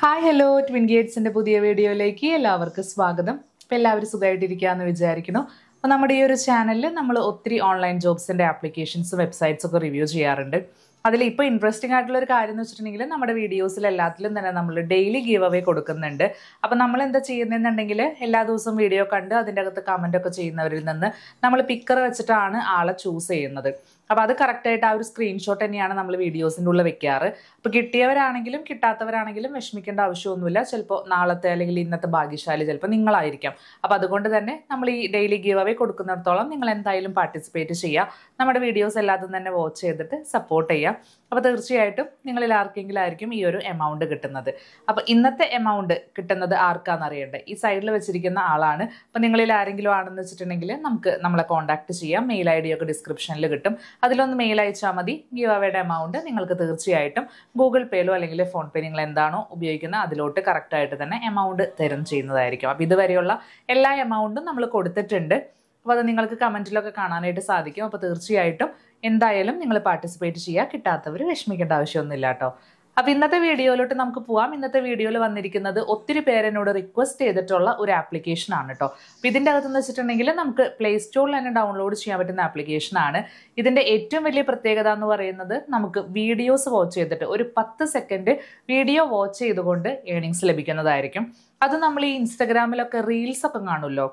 hi hello twin ഗേറ്റ്സിൻ്റെ പുതിയ വീഡിയോയിലേക്ക് എല്ലാവർക്കും സ്വാഗതം ഇപ്പോൾ എല്ലാവരും സുഖമായിട്ടിരിക്കുകയെന്ന് വിചാരിക്കുന്നു അപ്പോൾ നമ്മുടെ ഈ ഒരു ചാനലിൽ നമ്മൾ ഒത്തിരി ഓൺലൈൻ ജോബ്സിൻ്റെ ആപ്ലിക്കേഷൻസ് വെബ്സൈറ്റ്സ് ഒക്കെ റിവ്യൂ ചെയ്യാറുണ്ട് അതിൽ ഇപ്പോൾ ഇൻട്രസ്റ്റിംഗ് ആയിട്ടുള്ള ഒരു കാര്യം എന്ന് വെച്ചിട്ടുണ്ടെങ്കിൽ നമ്മുടെ വീഡിയോസിൽ എല്ലാത്തിലും തന്നെ നമ്മൾ ഡെയിലി ഗീവ് അവേ കൊടുക്കുന്നുണ്ട് അപ്പോൾ നമ്മൾ എന്താ ചെയ്യുന്നതെന്നുണ്ടെങ്കിൽ എല്ലാ ദിവസവും വീഡിയോ കണ്ട് അതിൻ്റെ അകത്ത് കമൻ്റ് ഒക്കെ ചെയ്യുന്നവരിൽ നിന്ന് നമ്മൾ പിക്കർ വെച്ചിട്ടാണ് ആളെ ചൂസ് ചെയ്യുന്നത് അപ്പോൾ അത് കറക്റ്റായിട്ട് ആ ഒരു സ്ക്രീൻഷോട്ട് തന്നെയാണ് നമ്മൾ വീഡിയോസിൻ്റെ ഉള്ളിൽ വെക്കാറ് അപ്പോൾ കിട്ടിയവരാണെങ്കിലും കിട്ടാത്തവരാണെങ്കിലും വിഷമിക്കേണ്ട ആവശ്യമൊന്നുമില്ല ചിലപ്പോൾ നാളത്തെ അല്ലെങ്കിൽ ഇന്നത്തെ ഭാഗ്യശാലി ചിലപ്പോൾ നിങ്ങളായിരിക്കാം അപ്പോൾ അതുകൊണ്ട് തന്നെ നമ്മൾ ഈ ഡെയിലി ഗീവ് അവേ കൊടുക്കുന്നിടത്തോളം നിങ്ങൾ എന്തായാലും പാർട്ടിസിപ്പേറ്റ് ചെയ്യുക നമ്മുടെ വീഡിയോസ് എല്ലാതും തന്നെ വാച്ച് ചെയ്തിട്ട് സപ്പോർട്ട് ചെയ്യാം അപ്പോൾ തീർച്ചയായിട്ടും നിങ്ങളിൽ ആർക്കെങ്കിലും ആയിരിക്കും ഈ ഒരു എമൗണ്ട് കിട്ടുന്നത് അപ്പോൾ ഇന്നത്തെ എമൗണ്ട് കിട്ടുന്നത് ആർക്കാന്ന് അറിയണ്ടേ ഈ സൈഡിൽ വെച്ചിരിക്കുന്ന ആളാണ് അപ്പോൾ നിങ്ങളിൽ ആരെങ്കിലും ആണെന്ന് വെച്ചിട്ടുണ്ടെങ്കിൽ നമുക്ക് നമ്മളെ കോൺടാക്ട് ചെയ്യാം മെയിൽ ഐ ഡി ഒക്കെ ഡിസ്ക്രിപ്ഷനിൽ കിട്ടും അതിലൊന്ന് മെയിൽ അയച്ചാൽ മതി ഗീവ് അവയുടെ എമൗണ്ട് നിങ്ങൾക്ക് തീർച്ചയായിട്ടും ഗൂഗിൾ പേയിലോ അല്ലെങ്കിൽ ഫോൺ പേ നിങ്ങൾ എന്താണോ ഉപയോഗിക്കുന്നത് അതിലോട്ട് കറക്റ്റായിട്ട് തന്നെ എമൗണ്ട് തരും ചെയ്യുന്നതായിരിക്കും അപ്പോൾ ഇതുവരെയുള്ള എല്ലാ എമൗണ്ടും നമ്മൾ കൊടുത്തിട്ടുണ്ട് അപ്പോൾ അത് നിങ്ങൾക്ക് കമൻറ്റിലൊക്കെ കാണാനായിട്ട് സാധിക്കും അപ്പോൾ തീർച്ചയായിട്ടും എന്തായാലും നിങ്ങൾ പാർട്ടിസിപ്പേറ്റ് ചെയ്യുക കിട്ടാത്തവർ വിഷമിക്കേണ്ട ആവശ്യമൊന്നുമില്ല കേട്ടോ അപ്പോൾ ഇന്നത്തെ വീഡിയോയിലോട്ട് നമുക്ക് പോവാം ഇന്നത്തെ വീഡിയോയിൽ വന്നിരിക്കുന്നത് ഒത്തിരി പേരെന്നോട് റിക്വസ്റ്റ് ചെയ്തിട്ടുള്ള ഒരു ആപ്ലിക്കേഷൻ ആണ് കേട്ടോ ഇതിന്റെ അകത്ത് എന്ന് വെച്ചിട്ടുണ്ടെങ്കിൽ നമുക്ക് പ്ലേ സ്റ്റോറിൽ തന്നെ ഡൗൺലോഡ് ചെയ്യാൻ പറ്റുന്ന ആപ്ലിക്കേഷൻ ആണ് ഇതിന്റെ ഏറ്റവും വലിയ പ്രത്യേകത എന്ന് പറയുന്നത് നമുക്ക് വീഡിയോസ് വാച്ച് ചെയ്തിട്ട് ഒരു പത്ത് സെക്കൻഡ് വീഡിയോ വാച്ച് ചെയ്തുകൊണ്ട് ഏണിങ്സ് ലഭിക്കുന്നതായിരിക്കും അത് നമ്മൾ ഈ ഇൻസ്റ്റഗ്രാമിലൊക്കെ ഒക്കെ കാണുമല്ലോ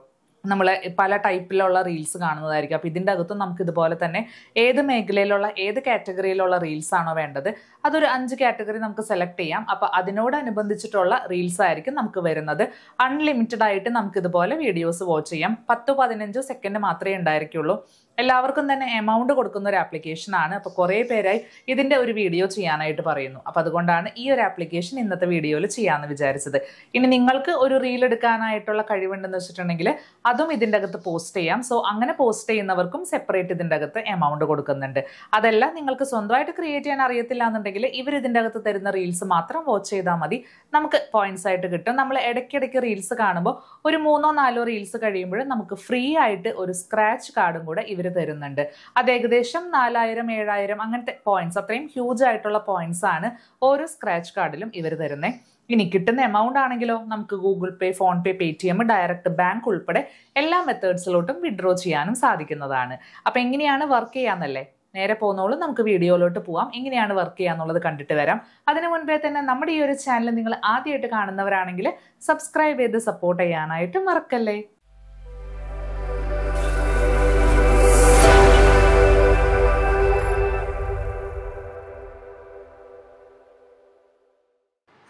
നമ്മൾ പല ടൈപ്പിലുള്ള റീൽസ് കാണുന്നതായിരിക്കും അപ്പോൾ ഇതിൻ്റെ അകത്തും നമുക്ക് ഇതുപോലെ തന്നെ ഏത് മേഖലയിലുള്ള ഏത് കാറ്റഗറിയിലുള്ള റീൽസ് ആണോ വേണ്ടത് അതൊരു അഞ്ച് കാറ്റഗറി നമുക്ക് സെലക്ട് ചെയ്യാം അപ്പോൾ അതിനോടനുബന്ധിച്ചിട്ടുള്ള റീൽസ് ആയിരിക്കും നമുക്ക് വരുന്നത് അൺലിമിറ്റഡ് ആയിട്ട് നമുക്ക് ഇതുപോലെ വീഡിയോസ് വാച്ച് ചെയ്യാം പത്തോ പതിനഞ്ചോ സെക്കൻഡ് മാത്രമേ ഉണ്ടായിരിക്കുള്ളൂ എല്ലാവർക്കും തന്നെ എമൗണ്ട് കൊടുക്കുന്ന ഒരു ആപ്ലിക്കേഷൻ ആണ് അപ്പോൾ കുറേ പേരായി ഇതിന്റെ ഒരു വീഡിയോ ചെയ്യാനായിട്ട് പറയുന്നു അപ്പോൾ അതുകൊണ്ടാണ് ഈ ഒരു ആപ്ലിക്കേഷൻ ഇന്നത്തെ വീഡിയോയിൽ ചെയ്യാന്ന് വിചാരിച്ചത് ഇനി നിങ്ങൾക്ക് ഒരു റീൽ എടുക്കാനായിട്ടുള്ള കഴിവുണ്ടെന്ന് വെച്ചിട്ടുണ്ടെങ്കിൽ അതും ഇതിൻ്റെ അകത്ത് പോസ്റ്റ് ചെയ്യാം സോ അങ്ങനെ പോസ്റ്റ് ചെയ്യുന്നവർക്കും സെപ്പറേറ്റ് ഇതിൻ്റെ അകത്ത് എമൗണ്ട് കൊടുക്കുന്നുണ്ട് അതല്ല നിങ്ങൾക്ക് സ്വന്തമായിട്ട് ക്രിയേറ്റ് ചെയ്യാൻ അറിയത്തില്ല എന്നുണ്ടെങ്കിൽ ഇവർ ഇതിൻ്റെ അകത്ത് തരുന്ന റീൽസ് മാത്രം വാച്ച് ചെയ്താൽ മതി നമുക്ക് പോയിന്റ്സ് ആയിട്ട് കിട്ടും നമ്മൾ ഇടയ്ക്കിടയ്ക്ക് റീൽസ് കാണുമ്പോൾ ഒരു മൂന്നോ നാലോ റീൽസ് കഴിയുമ്പോൾ നമുക്ക് ഫ്രീ ആയിട്ട് ഒരു സ്ക്രാച്ച് കാർഡും കൂടെ ഇവർ ഇവര് തരുന്നുണ്ട് അത് ഏകദേശം നാലായിരം ഏഴായിരം അങ്ങനത്തെ പോയിന്റ്സ് അത്രയും ഹ്യൂജ് ആയിട്ടുള്ള പോയിന്റ്സ് ആണ് ഓരോ സ്ക്രാച്ച് കാർഡിലും ഇവർ തരുന്നത് ഇനി കിട്ടുന്ന എമൗണ്ട് ആണെങ്കിലോ നമുക്ക് Google Pay PhonePe Paytm direct bank ഉൾപ്പെടെ എല്ലാ മെത്തേഡ്സിലോട്ടും വിഡ്രോ ചെയ്യാനും സാധിക്കുന്നതാണ് അപ്പൊ എങ്ങനെയാണ് വർക്ക് ചെയ്യാന്നല്ലേ നേരെ പോകുന്നോളൂ നമുക്ക് വീഡിയോയിലോട്ട് പോവാം എങ്ങനെയാണ് വർക്ക് ചെയ്യാന്നുള്ളത് കണ്ടിട്ട് വരാം അതിനു മുൻപേ തന്നെ നമ്മുടെ ഈ ഒരു ചാനൽ നിങ്ങൾ ആദ്യമായിട്ട് കാണുന്നവരാണെങ്കിൽ സബ്സ്ക്രൈബ് ചെയ്ത് സപ്പോർട്ട് ചെയ്യാനായിട്ട് മറക്കല്ലേ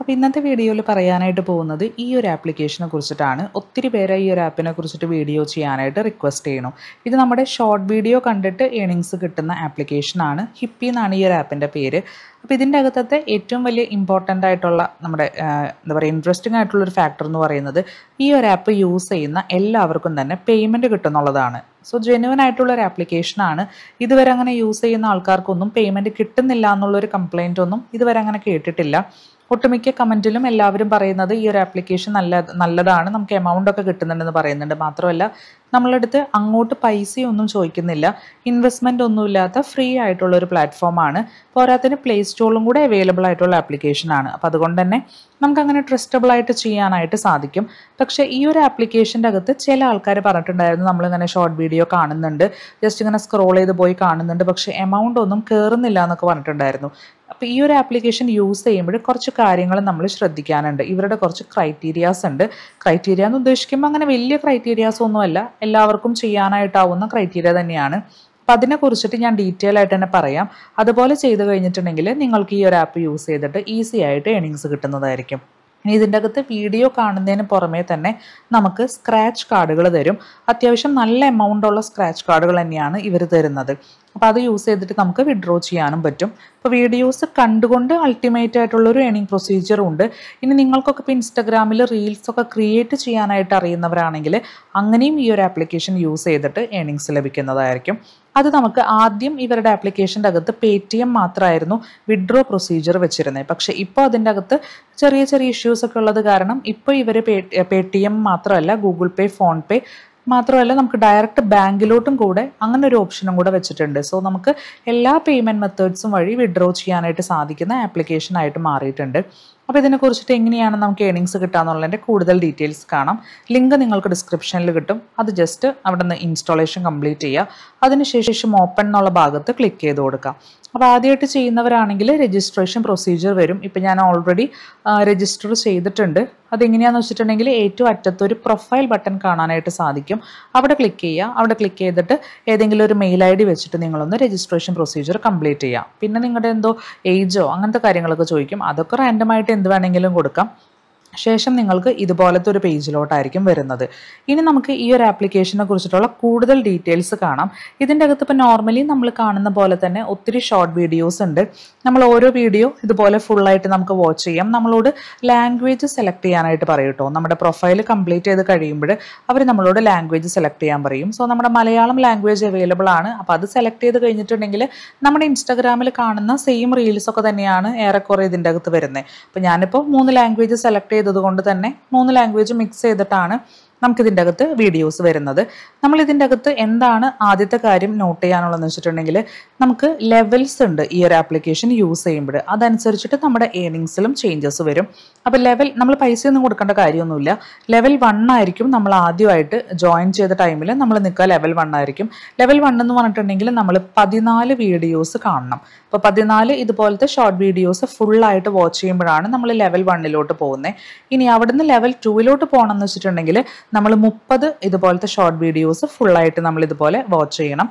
അപ്പോൾ ഇന്നത്തെ വീഡിയോയിൽ പറയാനായിട്ട് പോകുന്നത് ഈ ഒരു ആപ്ലിക്കേഷനെ കുറിച്ചിട്ടാണ് ഒത്തിരി പേരെ ഈ ഒരു ആപ്പിനെ കുറിച്ചിട്ട് വീഡിയോ ചെയ്യാനായിട്ട് റിക്വസ്റ്റ് ചെയ്യണം ഇത് നമ്മുടെ ഷോർട്ട് വീഡിയോ കണ്ടിട്ട് ഏണിങ്സ് കിട്ടുന്ന ആപ്ലിക്കേഷനാണ് ഹിപ്പി എന്നാണ് ഈ ഒരു ആപ്പിൻ്റെ പേര് അപ്പോൾ ഇതിൻ്റെ അകത്തത്തെ ഏറ്റവും വലിയ ഇമ്പോർട്ടൻ്റ് ആയിട്ടുള്ള നമ്മുടെ എന്താ പറയുക ഇൻട്രസ്റ്റിംഗ് ആയിട്ടുള്ളൊരു ഫാക്ടർ എന്ന് പറയുന്നത് ഈ ഒരു ആപ്പ് യൂസ് ചെയ്യുന്ന എല്ലാവർക്കും തന്നെ പേയ്മെൻറ്റ് കിട്ടുന്നുള്ളതാണ് സോ ജെന്യൂൻ ആയിട്ടുള്ള ഒരു ആപ്ലിക്കേഷനാണ് ഇതുവരെ അങ്ങനെ യൂസ് ചെയ്യുന്ന ആൾക്കാർക്കൊന്നും പേയ്മെൻറ്റ് കിട്ടുന്നില്ല എന്നുള്ളൊരു കംപ്ലയിൻ്റ് ഒന്നും ഇതുവരെ അങ്ങനെ കേട്ടിട്ടില്ല ഒട്ടുമിക്ക കമൻറ്റിലും എല്ലാവരും പറയുന്നത് ഈ ഒരു ആപ്ലിക്കേഷൻ നല്ല നല്ലതാണ് നമുക്ക് എമൗണ്ട് ഒക്കെ കിട്ടുന്നുണ്ടെന്ന് പറയുന്നുണ്ട് മാത്രമല്ല നമ്മളടുത്ത് അങ്ങോട്ട് പൈസയൊന്നും ചോദിക്കുന്നില്ല ഇൻവെസ്റ്റ്മെൻ്റ് ഒന്നുമില്ലാത്ത ഫ്രീ ആയിട്ടുള്ള ഒരു പ്ലാറ്റ്ഫോമാണ് പോരാത്തിന് പ്ലേ സ്റ്റോളും കൂടെ അവൈലബിൾ ആയിട്ടുള്ള ആപ്ലിക്കേഷനാണ് അപ്പോൾ അതുകൊണ്ട് തന്നെ നമുക്കങ്ങനെ ട്രസ്റ്റബിൾ ആയിട്ട് ചെയ്യാനായിട്ട് സാധിക്കും പക്ഷേ ഈ ഒരു ആപ്ലിക്കേഷൻ്റെ അകത്ത് ചില ആൾക്കാർ പറഞ്ഞിട്ടുണ്ടായിരുന്നു നമ്മളിങ്ങനെ ഷോർട്ട് വീഡിയോ കാണുന്നുണ്ട് ജസ്റ്റ് ഇങ്ങനെ സ്ക്രോൾ ചെയ്ത് പോയി കാണുന്നുണ്ട് പക്ഷേ എമൗണ്ട് ഒന്നും കയറുന്നില്ല എന്നൊക്കെ പറഞ്ഞിട്ടുണ്ടായിരുന്നു അപ്പോൾ ഈ ഒരു ആപ്ലിക്കേഷൻ യൂസ് ചെയ്യുമ്പോൾ കുറച്ച് കാര്യങ്ങൾ നമ്മൾ ശ്രദ്ധിക്കാനുണ്ട് ഇവരുടെ കുറച്ച് ക്രൈറ്റീരിയാസ് ഉണ്ട് ക്രൈറ്റീരിയ എന്ന് ഉദ്ദേശിക്കുമ്പോൾ അങ്ങനെ വലിയ ക്രൈറ്റീരിയാസ് ഒന്നുമല്ല എല്ലാവർക്കും ചെയ്യാനായിട്ടാവുന്ന ക്രൈറ്റീരിയ തന്നെയാണ് അപ്പം അതിനെക്കുറിച്ചിട്ട് ഞാൻ ഡീറ്റെയിൽ ആയിട്ട് തന്നെ പറയാം അതുപോലെ ചെയ്തു കഴിഞ്ഞിട്ടുണ്ടെങ്കിൽ നിങ്ങൾക്ക് ഈ ഒരു ആപ്പ് യൂസ് ചെയ്തിട്ട് ഈസി ആയിട്ട് ഏണിങ്സ് കിട്ടുന്നതായിരിക്കും ഇനി ഇതിൻ്റെ അകത്ത് വീഡിയോ കാണുന്നതിന് പുറമേ തന്നെ നമുക്ക് സ്ക്രാച്ച് കാർഡുകൾ തരും അത്യാവശ്യം നല്ല എമൗണ്ട് ഉള്ള സ്ക്രാച്ച് കാർഡുകൾ തന്നെയാണ് ഇവർ തരുന്നത് അപ്പോൾ അത് യൂസ് ചെയ്തിട്ട് നമുക്ക് വിഡ്രോ ചെയ്യാനും പറ്റും അപ്പോൾ വീഡിയോസ് കണ്ടുകൊണ്ട് അൾട്ടിമേറ്റ് ആയിട്ടുള്ളൊരു ഏണിംഗ് പ്രൊസീജിയർ ഉണ്ട് ഇനി നിങ്ങൾക്കൊക്കെ ഇപ്പോൾ ഇൻസ്റ്റഗ്രാമിൽ റീൽസൊക്കെ ക്രിയേറ്റ് ചെയ്യാനായിട്ട് അറിയുന്നവരാണെങ്കിൽ അങ്ങനെയും ഈ ഒരു ആപ്ലിക്കേഷൻ യൂസ് ചെയ്തിട്ട് ഏണിങ്സ് ലഭിക്കുന്നതായിരിക്കും അത് നമുക്ക് ആദ്യം ഇവരുടെ ആപ്ലിക്കേഷൻ്റെ അകത്ത് പേ ടി എം മാത്രമായിരുന്നു വിഡ്രോ പ്രൊസീജിയർ വെച്ചിരുന്നത് പക്ഷേ ഇപ്പോൾ അതിൻ്റെ അകത്ത് ചെറിയ ചെറിയ ഇഷ്യൂസ് ഒക്കെ ഉള്ളത് കാരണം ഇപ്പോൾ ഇവർ പേ പേ ടി എം മാത്രമല്ല ഗൂഗിൾ പേ ഫോൺ പേ മാത്രമല്ല നമുക്ക് ഡയറക്റ്റ് ബാങ്കിലോട്ടും കൂടെ അങ്ങനെ ഒരു ഓപ്ഷനും കൂടെ വെച്ചിട്ടുണ്ട് സോ നമുക്ക് എല്ലാ പേയ്മെൻറ്റ് മെത്തേഡ്സും വഴി വിഡ്രോ ചെയ്യാനായിട്ട് സാധിക്കുന്ന ആപ്ലിക്കേഷൻ ആയിട്ട് മാറിയിട്ടുണ്ട് അപ്പോൾ ഇതിനെക്കുറിച്ചിട്ട് എങ്ങനെയാണ് നമുക്ക് ഏണിങ്സ് കിട്ടാന്നുള്ളതിൻ്റെ കൂടുതൽ ഡീറ്റെയിൽസ് കാണാം ലിങ്ക് നിങ്ങൾക്ക് ഡിസ്ക്രിപ്ഷനിൽ കിട്ടും അത് ജസ്റ്റ് അവിടെ നിന്ന് ഇൻസ്റ്റാളേഷൻ കംപ്ലീറ്റ് ചെയ്യുക അതിനുശേഷം ഓപ്പൺ എന്നുള്ള ഭാഗത്ത് ക്ലിക്ക് ചെയ്ത് കൊടുക്കുക അപ്പോൾ ആദ്യമായിട്ട് ചെയ്യുന്നവരാണെങ്കിൽ രജിസ്ട്രേഷൻ പ്രൊസീജിയർ വരും ഇപ്പം ഞാൻ ഓൾറെഡി രജിസ്റ്റർ ചെയ്തിട്ടുണ്ട് അതെങ്ങനെയാണെന്ന് വെച്ചിട്ടുണ്ടെങ്കിൽ ഏറ്റവും അറ്റത്തൊരു പ്രൊഫൈൽ ബട്ടൺ കാണാനായിട്ട് സാധിക്കും അവിടെ ക്ലിക്ക് ചെയ്യുക അവിടെ ക്ലിക്ക് ചെയ്തിട്ട് ഏതെങ്കിലും ഒരു മെയിൽ ഐ ഡി വെച്ചിട്ട് നിങ്ങളൊന്ന് രജിസ്ട്രേഷൻ പ്രൊസീജിയർ കംപ്ലീറ്റ് ചെയ്യുക പിന്നെ നിങ്ങളുടെ എന്തോ ഏജോ അങ്ങനത്തെ കാര്യങ്ങളൊക്കെ ചോദിക്കും അതൊക്കെ റാൻഡമായിട്ട് എന്ത് വേണമെങ്കിലും കൊടുക്കാം ശേഷം നിങ്ങൾക്ക് ഇതുപോലത്തെ ഒരു പേജിലോട്ടായിരിക്കും വരുന്നത് ഇനി നമുക്ക് ഈ ഒരു ആപ്ലിക്കേഷനെ കുറിച്ചിട്ടുള്ള കൂടുതൽ ഡീറ്റെയിൽസ് കാണാം ഇതിൻ്റെ അകത്ത് ഇപ്പോൾ നോർമലി നമ്മൾ കാണുന്ന പോലെ തന്നെ ഒത്തിരി ഷോർട്ട് വീഡിയോസ് ഉണ്ട് നമ്മൾ ഓരോ വീഡിയോ ഇതുപോലെ ഫുള്ളായിട്ട് നമുക്ക് വാച്ച് ചെയ്യാം നമ്മളോട് ലാംഗ്വേജ് സെലക്ട് ചെയ്യാനായിട്ട് പറയും നമ്മുടെ പ്രൊഫൈൽ കംപ്ലീറ്റ് ചെയ്ത് കഴിയുമ്പോൾ അവർ നമ്മളോട് ലാംഗ്വേജ് സെലക്ട് ചെയ്യാൻ പറയും സോ നമ്മുടെ മലയാളം ലാംഗ്വേജ് അവൈലബിൾ ആണ് അപ്പോൾ അത് സെലക്ട് ചെയ്ത് കഴിഞ്ഞിട്ടുണ്ടെങ്കിൽ നമ്മുടെ ഇൻസ്റ്റാഗ്രാമിൽ കാണുന്ന സെയിം റീൽസ് ഒക്കെ തന്നെയാണ് ഏറെക്കുറെ ഇതിൻ്റെ അകത്ത് വരുന്നത് അപ്പോൾ ഞാനിപ്പോൾ മൂന്ന് ലാംഗ്വേജ് സെലക്ട് ചെയ്തത് കൊണ്ട് തന്നെ മൂന്ന് ലാംഗ്വേജ് മിക്സ് ചെയ്തിട്ടാണ് നമുക്കിതിൻ്റെ അകത്ത് വീഡിയോസ് വരുന്നത് നമ്മൾ ഇതിൻ്റെ അകത്ത് എന്താണ് ആദ്യത്തെ കാര്യം നോട്ട് ചെയ്യാനുള്ളതെന്ന് വെച്ചിട്ടുണ്ടെങ്കിൽ നമുക്ക് ലെവൽസ് ഉണ്ട് ഈ ഒരു ആപ്ലിക്കേഷൻ യൂസ് ചെയ്യുമ്പോൾ അതനുസരിച്ചിട്ട് നമ്മുടെ ഏണിങ്സിലും ചേഞ്ചസ് വരും അപ്പോൾ ലെവൽ നമ്മൾ പൈസയൊന്നും കൊടുക്കേണ്ട കാര്യമൊന്നുമില്ല ലെവൽ വൺ ആയിരിക്കും നമ്മൾ ആദ്യമായിട്ട് ജോയിൻ ചെയ്ത ടൈമിൽ നമ്മൾ നിൽക്കുക ലെവൽ വൺ ആയിരിക്കും ലെവൽ വൺ എന്ന് പറഞ്ഞിട്ടുണ്ടെങ്കിൽ നമ്മൾ പതിനാല് വീഡിയോസ് കാണണം അപ്പോൾ പതിനാല് ഇതുപോലത്തെ ഷോർട്ട് വീഡിയോസ് ഫുള്ളായിട്ട് വാച്ച് ചെയ്യുമ്പോഴാണ് നമ്മൾ ലെവൽ വണ്ണിലോട്ട് പോകുന്നത് ഇനി അവിടുന്ന് ലെവൽ ടൂവിലോട്ട് പോകണമെന്ന് വെച്ചിട്ടുണ്ടെങ്കിൽ നമ്മൾ മുപ്പത് ഇതുപോലത്തെ ഷോർട്ട് വീഡിയോസ് ഫുള്ളായിട്ട് നമ്മൾ ഇതുപോലെ വാച്ച് ചെയ്യണം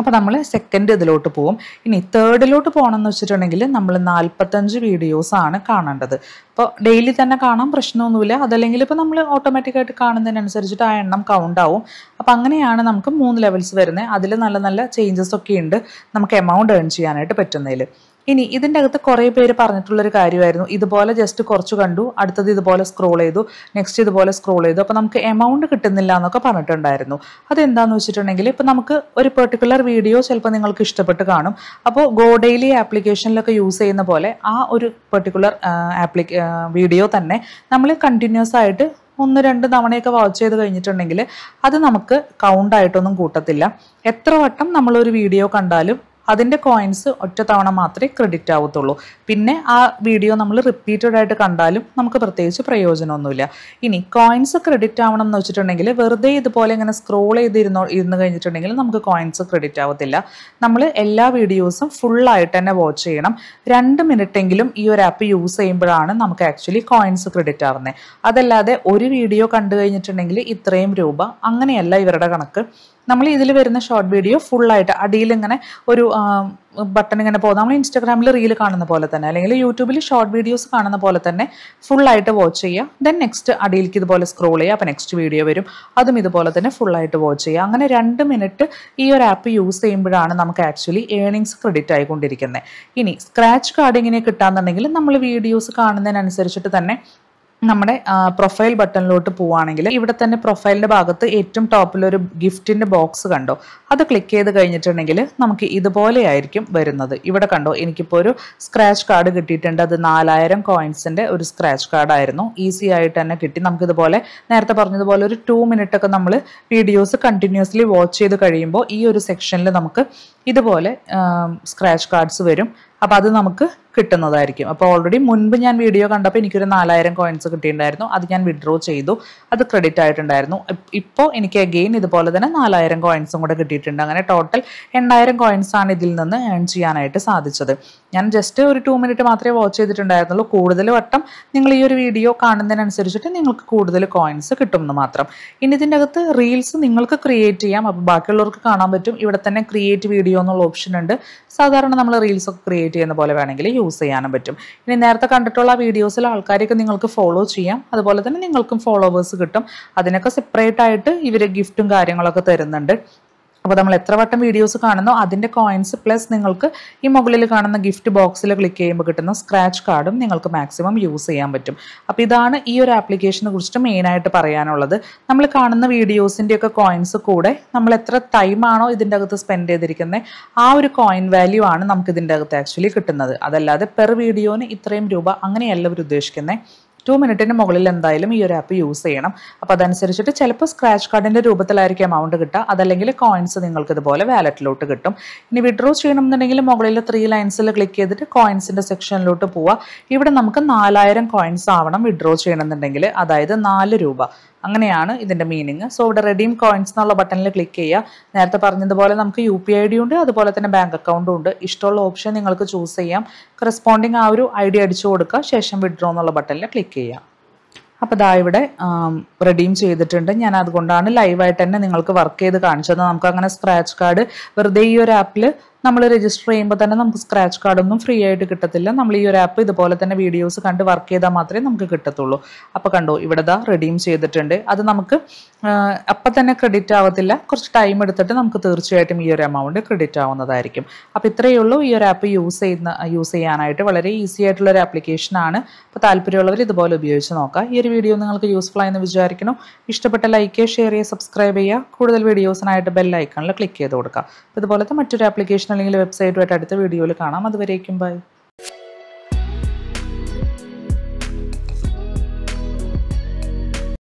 അപ്പോൾ നമ്മൾ സെക്കൻഡ് ഇതിലോട്ട് പോവും ഇനി തേർഡിലോട്ട് പോകണമെന്ന് വെച്ചിട്ടുണ്ടെങ്കിൽ നമ്മൾ നാൽപ്പത്തഞ്ച് വീഡിയോസ് ആണ് കാണേണ്ടത് അപ്പോൾ ഡെയിലി തന്നെ കാണാൻ പ്രശ്നമൊന്നുമില്ല അതല്ലെങ്കിൽ ഇപ്പോൾ നമ്മൾ ഓട്ടോമാറ്റിക്കായിട്ട് കാണുന്നതിനനുസരിച്ചിട്ട് ആ എണ്ണം കൗണ്ട് ആവും അപ്പോൾ അങ്ങനെയാണ് നമുക്ക് മൂന്ന് ലെവൽസ് വരുന്നത് അതിൽ നല്ല നല്ല ചേഞ്ചസ് ഒക്കെ ഉണ്ട് നമുക്ക് എമൗണ്ട് ഏൺ ചെയ്യാനായിട്ട് പറ്റുന്നതിൽ ഇനി ഇതിൻ്റെ അകത്ത് കുറേ പേര് പറഞ്ഞിട്ടുള്ളൊരു കാര്യമായിരുന്നു ഇതുപോലെ ജസ്റ്റ് കുറച്ച് കണ്ടു അടുത്തത് ഇതുപോലെ സ്ക്രോൾ ചെയ്തു നെക്സ്റ്റ് ഇതുപോലെ സ്ക്രോൾ ചെയ്തു അപ്പോൾ നമുക്ക് എമൗണ്ട് കിട്ടുന്നില്ല എന്നൊക്കെ പറഞ്ഞിട്ടുണ്ടായിരുന്നു അതെന്താന്ന് വെച്ചിട്ടുണ്ടെങ്കിൽ ഇപ്പോൾ നമുക്ക് ഒരു പെർട്ടിക്കുലർ വീഡിയോ ചിലപ്പോൾ നിങ്ങൾക്ക് ഇഷ്ടപ്പെട്ട് കാണും അപ്പോൾ ഗോ ഡെയിലി ആപ്ലിക്കേഷനിലൊക്കെ യൂസ് ചെയ്യുന്ന പോലെ ആ ഒരു പെർട്ടിക്കുലർ ആപ്ലി വീഡിയോ തന്നെ നമ്മൾ കണ്ടിന്യൂസ് ആയിട്ട് ഒന്ന് രണ്ട് തവണയൊക്കെ വാച്ച് ചെയ്ത് കഴിഞ്ഞിട്ടുണ്ടെങ്കിൽ അത് നമുക്ക് കൗണ്ടായിട്ടൊന്നും കൂട്ടത്തില്ല എത്ര വട്ടം നമ്മളൊരു വീഡിയോ കണ്ടാലും അതിൻ്റെ കോയിൻസ് തവണ മാത്രമേ ക്രെഡിറ്റ് ആവത്തുള്ളൂ പിന്നെ ആ വീഡിയോ നമ്മൾ റിപ്പീറ്റഡ് ആയിട്ട് കണ്ടാലും നമുക്ക് പ്രത്യേകിച്ച് പ്രയോജനമൊന്നുമില്ല ഇനി കോയിൻസ് ക്രെഡിറ്റ് ആവണം എന്ന് വെച്ചിട്ടുണ്ടെങ്കിൽ വെറുതെ ഇതുപോലെ ഇങ്ങനെ സ്ക്രോൾ ചെയ്തിരുന്നോ ഇരുന്ന് കഴിഞ്ഞിട്ടുണ്ടെങ്കിൽ നമുക്ക് കോയിൻസ് ക്രെഡിറ്റ് ആവത്തില്ല നമ്മൾ എല്ലാ വീഡിയോസും ഫുള്ളായിട്ട് തന്നെ വാച്ച് ചെയ്യണം രണ്ട് മിനിറ്റെങ്കിലും ഈ ഒരു ആപ്പ് യൂസ് ചെയ്യുമ്പോഴാണ് നമുക്ക് ആക്ച്വലി കോയിൻസ് ക്രെഡിറ്റ് ആവുന്നത് അതല്ലാതെ ഒരു വീഡിയോ കണ്ടു കഴിഞ്ഞിട്ടുണ്ടെങ്കിൽ ഇത്രയും രൂപ അങ്ങനെയല്ല ഇവരുടെ കണക്ക് നമ്മൾ ഇതിൽ വരുന്ന ഷോർട്ട് വീഡിയോ ഫുള്ളായിട്ട് അടിയിൽ ഇങ്ങനെ ഒരു ബട്ടൺ ഇങ്ങനെ പോകും നമ്മൾ ഇൻസ്റ്റാഗ്രാമിൽ റീൽ കാണുന്ന പോലെ തന്നെ അല്ലെങ്കിൽ യൂട്യൂബിൽ ഷോർട്ട് വീഡിയോസ് കാണുന്ന പോലെ തന്നെ ഫുള്ളായിട്ട് വാച്ച് ചെയ്യുക ദെൻ നെക്സ്റ്റ് അടിയിലേക്ക് ഇതുപോലെ സ്ക്രോൾ ചെയ്യുക അപ്പോൾ നെക്സ്റ്റ് വീഡിയോ വരും അതും ഇതുപോലെ തന്നെ ഫുള്ളായിട്ട് വാച്ച് ചെയ്യുക അങ്ങനെ രണ്ട് മിനിറ്റ് ഈ ഒരു ആപ്പ് യൂസ് ചെയ്യുമ്പോഴാണ് നമുക്ക് ആക്ച്വലി ഏണിങ്സ് ക്രെഡിറ്റ് ആയിക്കൊണ്ടിരിക്കുന്നത് ഇനി സ്ക്രാച്ച് കാർഡ് ഇങ്ങനെ കിട്ടാന്നുണ്ടെങ്കിൽ നമ്മൾ വീഡിയോസ് കാണുന്നതിനനുസരിച്ചിട്ട് തന്നെ നമ്മുടെ പ്രൊഫൈൽ ബട്ടണിലോട്ട് പോവുകയാണെങ്കിൽ ഇവിടെ തന്നെ പ്രൊഫൈലിൻ്റെ ഭാഗത്ത് ഏറ്റവും ടോപ്പിൽ ഒരു ഗിഫ്റ്റിൻ്റെ ബോക്സ് കണ്ടോ അത് ക്ലിക്ക് ചെയ്ത് കഴിഞ്ഞിട്ടുണ്ടെങ്കിൽ നമുക്ക് ഇതുപോലെയായിരിക്കും വരുന്നത് ഇവിടെ കണ്ടോ എനിക്കിപ്പോൾ ഒരു സ്ക്രാച്ച് കാർഡ് കിട്ടിയിട്ടുണ്ട് അത് നാലായിരം കോയിൻസിൻ്റെ ഒരു സ്ക്രാച്ച് കാർഡായിരുന്നു ഈസി ആയിട്ട് തന്നെ കിട്ടി നമുക്കിതുപോലെ നേരത്തെ പറഞ്ഞതുപോലെ ഒരു ടു മിനിറ്റ് ഒക്കെ നമ്മൾ വീഡിയോസ് കണ്ടിന്യൂസ്ലി വാച്ച് ചെയ്ത് കഴിയുമ്പോൾ ഈ ഒരു സെക്ഷനിൽ നമുക്ക് ഇതുപോലെ സ്ക്രാച്ച് കാർഡ്സ് വരും അപ്പോൾ അത് നമുക്ക് കിട്ടുന്നതായിരിക്കും അപ്പോൾ ഓൾറെഡി മുൻപ് ഞാൻ വീഡിയോ കണ്ടപ്പോൾ എനിക്കൊരു നാലായിരം കോയിൻസ് കിട്ടിയിട്ടുണ്ടായിരുന്നു അത് ഞാൻ വിഡ്രോ ചെയ്തു അത് ക്രെഡിറ്റ് ആയിട്ടുണ്ടായിരുന്നു ഇപ്പോൾ എനിക്ക് അഗെയിൻ ഇതുപോലെ തന്നെ നാലായിരം കോയിൻസും കൂടെ കിട്ടിയിട്ടുണ്ട് അങ്ങനെ ടോട്ടൽ എണ്ണായിരം കോയിൻസാണ് ഇതിൽ നിന്ന് ഏൺ ചെയ്യാനായിട്ട് സാധിച്ചത് ഞാൻ ജസ്റ്റ് ഒരു ടു മിനിറ്റ് മാത്രമേ വാച്ച് ചെയ്തിട്ടുണ്ടായിരുന്നുള്ളൂ കൂടുതൽ വട്ടം നിങ്ങൾ ഈ ഒരു വീഡിയോ കാണുന്നതിനനുസരിച്ചിട്ട് നിങ്ങൾക്ക് കൂടുതൽ കോയിൻസ് കിട്ടുമെന്ന് മാത്രം ഇനി ഇതിൻ്റെ അകത്ത് റീൽസ് നിങ്ങൾക്ക് ക്രിയേറ്റ് ചെയ്യാം അപ്പോൾ ബാക്കിയുള്ളവർക്ക് കാണാൻ പറ്റും ഇവിടെ തന്നെ ക്രിയേറ്റ് വീഡിയോ എന്നുള്ള ഓപ്ഷൻ ഉണ്ട് സാധാരണ നമ്മൾ ഒക്കെ ക്രിയേറ്റ് ക്രിയേറ്റ് ചെയ്യുന്ന പോലെ വേണമെങ്കിൽ യൂസ് ചെയ്യാനും പറ്റും ഇനി നേരത്തെ കണ്ടിട്ടുള്ള വീഡിയോസിൽ ആൾക്കാരൊക്കെ നിങ്ങൾക്ക് ഫോളോ ചെയ്യാം അതുപോലെ തന്നെ നിങ്ങൾക്കും ഫോളോവേഴ്സ് കിട്ടും അതിനൊക്കെ സെപ്പറേറ്റ് ആയിട്ട് ഇവർ ഗിഫ്റ്റും കാര്യങ്ങളൊക്കെ തരുന്നുണ്ട് അപ്പോൾ നമ്മൾ എത്ര വട്ടം വീഡിയോസ് കാണുന്നോ അതിൻ്റെ കോയിൻസ് പ്ലസ് നിങ്ങൾക്ക് ഈ മുകളിൽ കാണുന്ന ഗിഫ്റ്റ് ബോക്സിൽ ക്ലിക്ക് ചെയ്യുമ്പോൾ കിട്ടുന്ന സ്ക്രാച്ച് കാർഡും നിങ്ങൾക്ക് മാക്സിമം യൂസ് ചെയ്യാൻ പറ്റും അപ്പോൾ ഇതാണ് ഈ ഒരു ആപ്ലിക്കേഷനെ കുറിച്ചിട്ട് മെയിനായിട്ട് പറയാനുള്ളത് നമ്മൾ കാണുന്ന വീഡിയോസിൻ്റെയൊക്കെ കോയിൻസ് കൂടെ നമ്മൾ എത്ര ടൈമാണോ ഇതിൻ്റെ അകത്ത് സ്പെൻഡ് ചെയ്തിരിക്കുന്നത് ആ ഒരു കോയിൻ വാല്യൂ ആണ് നമുക്ക് ഇതിൻ്റെ അകത്ത് ആക്ച്വലി കിട്ടുന്നത് അതല്ലാതെ പെർ വീഡിയോന് ഇത്രയും രൂപ അങ്ങനെയല്ല ഒരു ഉദ്ദേശിക്കുന്നത് ടു മിനിറ്റിന് മുകളിൽ എന്തായാലും ഈ ഒരു ആപ്പ് യൂസ് ചെയ്യണം അപ്പോൾ അതനുസരിച്ചിട്ട് ചിലപ്പോൾ സ്ക്രാച്ച് കാർഡിൻ്റെ രൂപത്തിലായിരിക്കും എമൗണ്ട് കിട്ടുക അതല്ലെങ്കിൽ കോയിൻസ് നിങ്ങൾക്ക് ഇതുപോലെ വാലറ്റിലോട്ട് കിട്ടും ഇനി വിഡ്രോ ചെയ്യണമെന്നുണ്ടെങ്കിൽ മുകളിൽ ത്രീ ലൈൻസിൽ ക്ലിക്ക് ചെയ്തിട്ട് കോയിൻസിൻ്റെ സെക്ഷനിലോട്ട് പോവുക ഇവിടെ നമുക്ക് നാലായിരം കോയിൻസ് ആവണം വിഡ്രോ ചെയ്യണമെന്നുണ്ടെങ്കിൽ അതായത് നാല് രൂപ അങ്ങനെയാണ് ഇതിൻ്റെ മീനിങ് സോ ഇവിടെ റെഡീം കോയിൻസ് എന്നുള്ള ബട്ടണിൽ ക്ലിക്ക് ചെയ്യുക നേരത്തെ പറഞ്ഞതുപോലെ നമുക്ക് യു പി ഐ ഡി ഉണ്ട് അതുപോലെ തന്നെ ബാങ്ക് അക്കൗണ്ടും ഉണ്ട് ഇഷ്ടമുള്ള ഓപ്ഷൻ നിങ്ങൾക്ക് ചൂസ് ചെയ്യാം കറസ്പോണ്ടിങ് ആ ഒരു ഐ ഡി അടിച്ചു കൊടുക്കുക ശേഷം വിഡ്രോ എന്നുള്ള ബട്ടണിൽ ക്ലിക്ക് ചെയ്യുക അപ്പോൾ ദാ ഇവിടെ റെഡീം ചെയ്തിട്ടുണ്ട് ഞാൻ അതുകൊണ്ടാണ് ലൈവായിട്ട് തന്നെ നിങ്ങൾക്ക് വർക്ക് ചെയ്ത് കാണിച്ചത് നമുക്ക് അങ്ങനെ സ്ക്രാച്ച് കാർഡ് വെറുതെ ഈ ഒരു ആപ്പിൽ നമ്മൾ രജിസ്റ്റർ ചെയ്യുമ്പോൾ തന്നെ നമുക്ക് സ്ക്രാച്ച് കാർഡൊന്നും ഫ്രീ ആയിട്ട് കിട്ടത്തില്ല നമ്മൾ ഈ ഒരു ആപ്പ് ഇതുപോലെ തന്നെ വീഡിയോസ് കണ്ട് വർക്ക് ചെയ്താൽ മാത്രമേ നമുക്ക് കിട്ടത്തുള്ളൂ അപ്പോൾ കണ്ടോ ഇവിടെ ദാ റെഡീം ചെയ്തിട്ടുണ്ട് അത് നമുക്ക് അപ്പം തന്നെ ക്രെഡിറ്റ് ആവത്തില്ല കുറച്ച് ടൈം എടുത്തിട്ട് നമുക്ക് തീർച്ചയായിട്ടും ഈ ഒരു എമൗണ്ട് ക്രെഡിറ്റ് ആവുന്നതായിരിക്കും അപ്പോൾ ഇത്രയേ ഉള്ളൂ ഈ ഒരു ആപ്പ് യൂസ് ചെയ്യുന്ന യൂസ് ചെയ്യാനായിട്ട് വളരെ ഈസി ആയിട്ടുള്ള ഒരു ആപ്ലിക്കേഷനാണ് അപ്പോൾ താല്പര്യമുള്ളവർ ഇതുപോലെ ഉപയോഗിച്ച് നോക്കാം ഈ ഒരു വീഡിയോ നിങ്ങൾക്ക് യൂസ്ഫുൾ ആയെന്ന് വിചാരിക്കുന്നു ഇഷ്ടപ്പെട്ട ലൈക്ക് ഷെയർ ചെയ്യുക സബ്സ്ക്രൈബ് ചെയ്യുക കൂടുതൽ വീഡിയോസിനായിട്ട് ബെൽ ഐക്കണിൽ ക്ലിക്ക് ചെയ്ത് കൊടുക്കുക അപ്പോൾ ഇതുപോലത്തെ മറ്റൊരു ആപ്ലിക്കേഷൻ അല്ലെങ്കിൽ വെബ്സൈറ്റുമായിട്ട് അടുത്ത വീഡിയോയിൽ കാണാം അതുവരേക്കും ബൈ